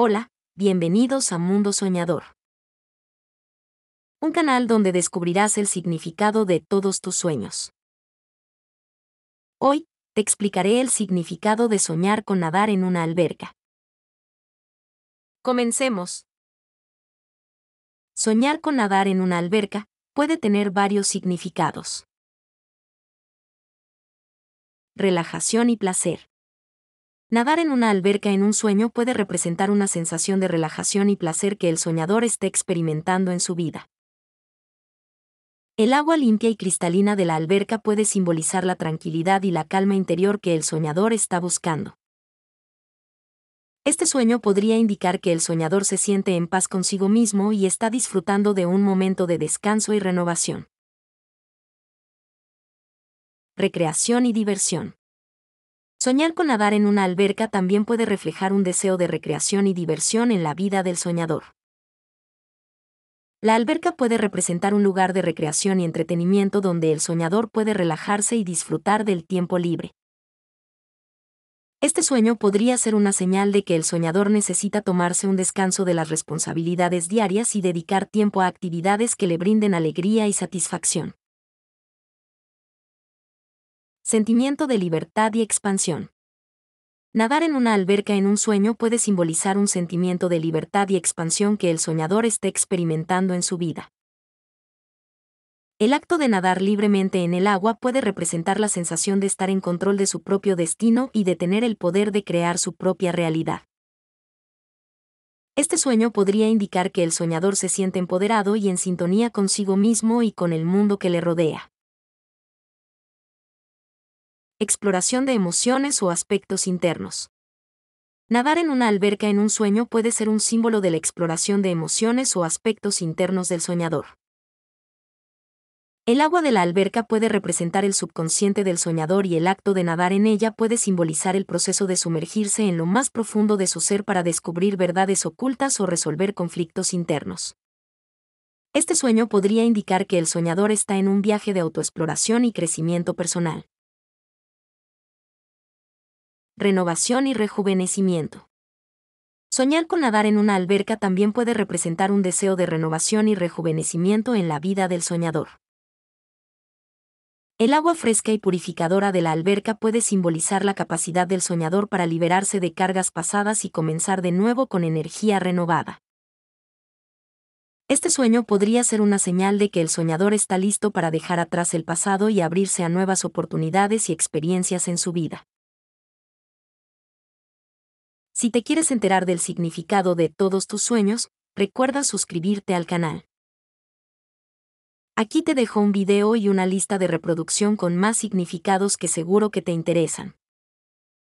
Hola, bienvenidos a Mundo Soñador. Un canal donde descubrirás el significado de todos tus sueños. Hoy, te explicaré el significado de soñar con nadar en una alberca. Comencemos. Soñar con nadar en una alberca puede tener varios significados. Relajación y placer. Nadar en una alberca en un sueño puede representar una sensación de relajación y placer que el soñador esté experimentando en su vida. El agua limpia y cristalina de la alberca puede simbolizar la tranquilidad y la calma interior que el soñador está buscando. Este sueño podría indicar que el soñador se siente en paz consigo mismo y está disfrutando de un momento de descanso y renovación. Recreación y diversión. Soñar con nadar en una alberca también puede reflejar un deseo de recreación y diversión en la vida del soñador. La alberca puede representar un lugar de recreación y entretenimiento donde el soñador puede relajarse y disfrutar del tiempo libre. Este sueño podría ser una señal de que el soñador necesita tomarse un descanso de las responsabilidades diarias y dedicar tiempo a actividades que le brinden alegría y satisfacción sentimiento de libertad y expansión. Nadar en una alberca en un sueño puede simbolizar un sentimiento de libertad y expansión que el soñador esté experimentando en su vida. El acto de nadar libremente en el agua puede representar la sensación de estar en control de su propio destino y de tener el poder de crear su propia realidad. Este sueño podría indicar que el soñador se siente empoderado y en sintonía consigo mismo y con el mundo que le rodea exploración de emociones o aspectos internos. Nadar en una alberca en un sueño puede ser un símbolo de la exploración de emociones o aspectos internos del soñador. El agua de la alberca puede representar el subconsciente del soñador y el acto de nadar en ella puede simbolizar el proceso de sumergirse en lo más profundo de su ser para descubrir verdades ocultas o resolver conflictos internos. Este sueño podría indicar que el soñador está en un viaje de autoexploración y crecimiento personal renovación y rejuvenecimiento. Soñar con nadar en una alberca también puede representar un deseo de renovación y rejuvenecimiento en la vida del soñador. El agua fresca y purificadora de la alberca puede simbolizar la capacidad del soñador para liberarse de cargas pasadas y comenzar de nuevo con energía renovada. Este sueño podría ser una señal de que el soñador está listo para dejar atrás el pasado y abrirse a nuevas oportunidades y experiencias en su vida. Si te quieres enterar del significado de todos tus sueños, recuerda suscribirte al canal. Aquí te dejo un video y una lista de reproducción con más significados que seguro que te interesan.